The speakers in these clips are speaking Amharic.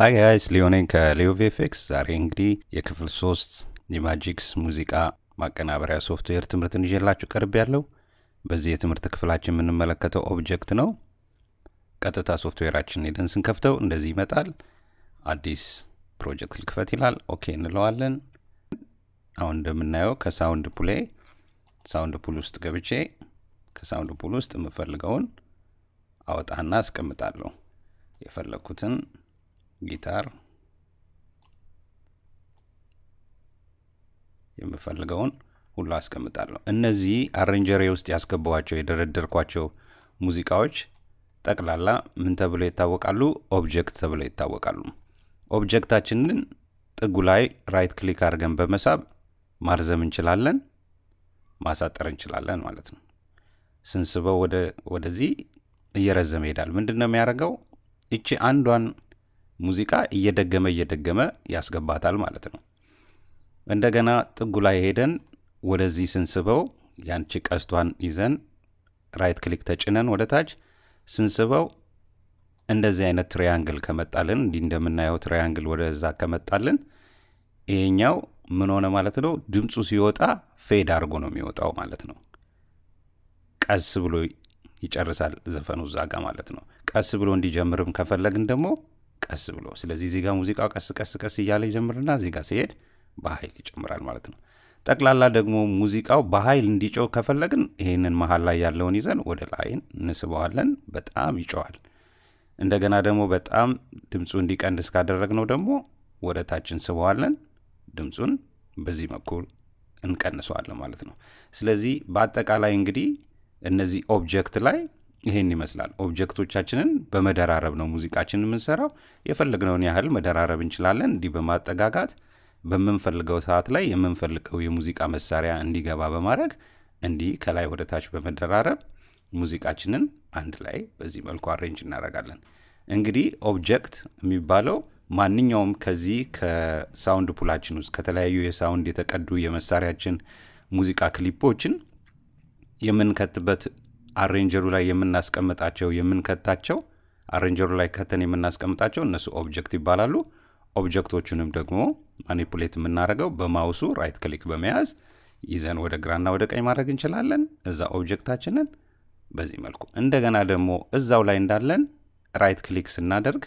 ሀይ ሀይስ ሊዮኔን ከሊዮ ቪኤፍኤክስ ዛሬ እንግዲህ የክፍል ሶስት የማጂክስ ሙዚቃ ማቀናበሪያ ሶፍትዌር ትምህርትን ይዤላችሁ ቀርብ ያለው በዚህ የትምህርት ክፍላችን የምንመለከተው ኦብጀክት ነው ቀጥታ ሶፍትዌራችን ሄደን ስንከፍተው እንደዚህ ይመጣል አዲስ ፕሮጀክት ልክፈት ይላል ኦኬ እንለዋለን አሁን እንደምናየው ከሳውንድ ፑሌ ሳውንድ ፑል ውስጥ ገብቼ ከሳውንድ ፑል ውስጥ የምፈልገውን አወጣና አስቀምጣለሁ። የፈለግኩትን ጊታር የምፈልገውን ሁሉ አስቀምጣለሁ። እነዚህ አሬንጀሬ ውስጥ ያስገባኋቸው የደረደርኳቸው ሙዚቃዎች ጠቅላላ ምን ተብለው ይታወቃሉ? ኦብጀክት ተብለው ይታወቃሉ። ኦብጀክታችንን ጥጉ ላይ ራይት ክሊክ አድርገን በመሳብ ማርዘም እንችላለን፣ ማሳጠር እንችላለን ማለት ነው። ስንስበው ወደዚህ እየረዘመ ይሄዳል። ምንድን ነው የሚያደርገው? እቺ አንዷን ሙዚቃ እየደገመ እየደገመ ያስገባታል ማለት ነው። እንደገና ጥጉ ላይ ሄደን ወደዚህ ስንስበው ያንቺ ቀስቷን ይዘን ራይት ክሊክ ተጭነን ወደ ታች ስንስበው እንደዚህ አይነት ትሪያንግል ከመጣልን እንዲህ እንደምናየው ትሪያንግል ወደዛ ከመጣልን ይሄኛው ምን ሆነ ማለት ነው ድምፁ ሲወጣ ፌድ አድርጎ ነው የሚወጣው ማለት ነው። ቀስ ብሎ ይጨርሳል ዘፈኑ እዛ ጋ ማለት ነው። ቀስ ብሎ እንዲጀምርም ከፈለግን ደግሞ ቀስ ብሎ ስለዚህ እዚህ ጋ ሙዚቃው ቀስ ቀስ ቀስ እያለ ይጀምርና እዚህ ጋ ሲሄድ በኃይል ይጨምራል ማለት ነው። ጠቅላላ ደግሞ ሙዚቃው በኃይል እንዲጮው ከፈለግን ይህንን መሀል ላይ ያለውን ይዘን ወደ ላይን እንስበዋለን። በጣም ይጮዋል። እንደገና ደግሞ በጣም ድምፁ እንዲቀንስ ካደረግነው ደግሞ ወደ ታች እንስበዋለን። ድምፁን በዚህ በኩል እንቀንሰዋለን ማለት ነው። ስለዚህ በአጠቃላይ እንግዲህ እነዚህ ኦብጀክት ላይ ይሄን ይመስላል። ኦብጀክቶቻችንን በመደራረብ ነው ሙዚቃችን የምንሰራው። የፈለግነውን ያህል መደራረብ እንችላለን። እንዲህ በማጠጋጋት በምንፈልገው ሰዓት ላይ የምንፈልገው የሙዚቃ መሳሪያ እንዲገባ በማድረግ እንዲህ ከላይ ወደ ታች በመደራረብ ሙዚቃችንን አንድ ላይ በዚህ መልኩ አሬንጅ እናደርጋለን። እንግዲህ ኦብጀክት የሚባለው ማንኛውም ከዚህ ከሳውንድ ፑላችን ውስጥ ከተለያዩ የሳውንድ የተቀዱ የመሳሪያችን ሙዚቃ ክሊፖችን የምንከትበት አሬንጀሩ ላይ የምናስቀምጣቸው የምንከታቸው አሬንጀሩ ላይ ከተን የምናስቀምጣቸው እነሱ ኦብጀክት ይባላሉ። ኦብጀክቶቹንም ደግሞ ማኒፑሌት የምናደርገው በማውሱ ራይት ክሊክ በመያዝ ይዘን ወደ ግራና ወደ ቀኝ ማድረግ እንችላለን። እዛ ኦብጀክታችንን በዚህ መልኩ እንደገና ደግሞ እዛው ላይ እንዳለን ራይት ክሊክ ስናደርግ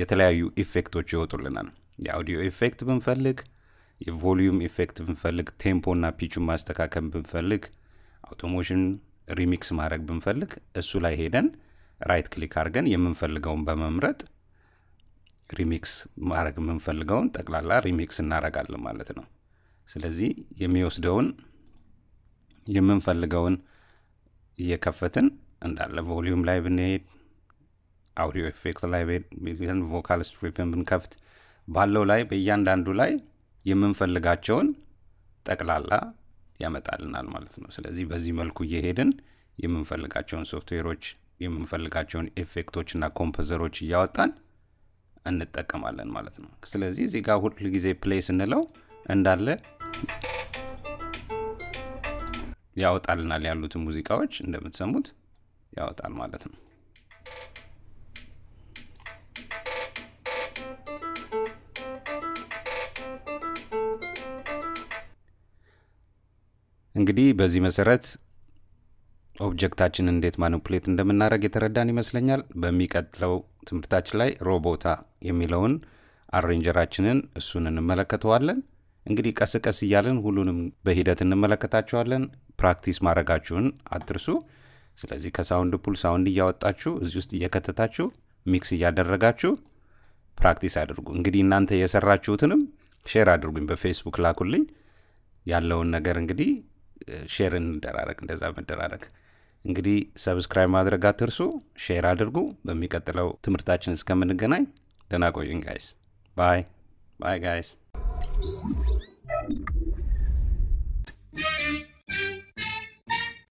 የተለያዩ ኢፌክቶች ይወጡልናል። የአውዲዮ ኢፌክት ብንፈልግ፣ የቮሊዩም ኢፌክት ብንፈልግ፣ ቴምፖና ፒቹን ማስተካከል ብንፈልግ ኦቶሞሽን ሪሚክስ ማድረግ ብንፈልግ እሱ ላይ ሄደን ራይት ክሊክ አድርገን የምንፈልገውን በመምረጥ ሪሚክስ ማድረግ የምንፈልገውን ጠቅላላ ሪሚክስ እናረጋለን ማለት ነው። ስለዚህ የሚወስደውን የምንፈልገውን እየከፈትን እንዳለ ቮሊዩም ላይ ብንሄድ አውዲዮ ኤፌክት ላይ ብን ቮካል ስትሪፕን ብንከፍት ባለው ላይ በእያንዳንዱ ላይ የምንፈልጋቸውን ጠቅላላ ያመጣልናል ማለት ነው። ስለዚህ በዚህ መልኩ እየሄድን የምንፈልጋቸውን ሶፍትዌሮች የምንፈልጋቸውን ኤፌክቶችና ኮምፖዘሮች እያወጣን እንጠቀማለን ማለት ነው። ስለዚህ እዚህ ጋር ሁል ጊዜ ፕሌይ ስንለው እንዳለ ያወጣልናል ያሉትን ሙዚቃዎች እንደምትሰሙት ያወጣል ማለት ነው። እንግዲህ በዚህ መሰረት ኦብጀክታችን እንዴት ማኒፑሌት እንደምናደረግ የተረዳን ይመስለኛል። በሚቀጥለው ትምህርታችን ላይ ሮቦታ የሚለውን አሬንጀራችንን እሱን እንመለከተዋለን። እንግዲህ ቀስ ቀስ እያለን ሁሉንም በሂደት እንመለከታቸዋለን። ፕራክቲስ ማድረጋችሁን አትርሱ። ስለዚህ ከሳውንድ ፑል ሳውንድ እያወጣችሁ እዚህ ውስጥ እየከተታችሁ ሚክስ እያደረጋችሁ ፕራክቲስ አድርጉ። እንግዲህ እናንተ የሰራችሁትንም ሼር አድርጉኝ፣ በፌስቡክ ላኩልኝ። ያለውን ነገር እንግዲህ ሼር እንደራረግ፣ እንደዛ መደራረግ። እንግዲህ ሰብስክራይብ ማድረግ አትርሱ፣ ሼር አድርጉ። በሚቀጥለው ትምህርታችን እስከምንገናኝ ደናቆዩን ጋይስ። ባይ ባይ ጋይስ።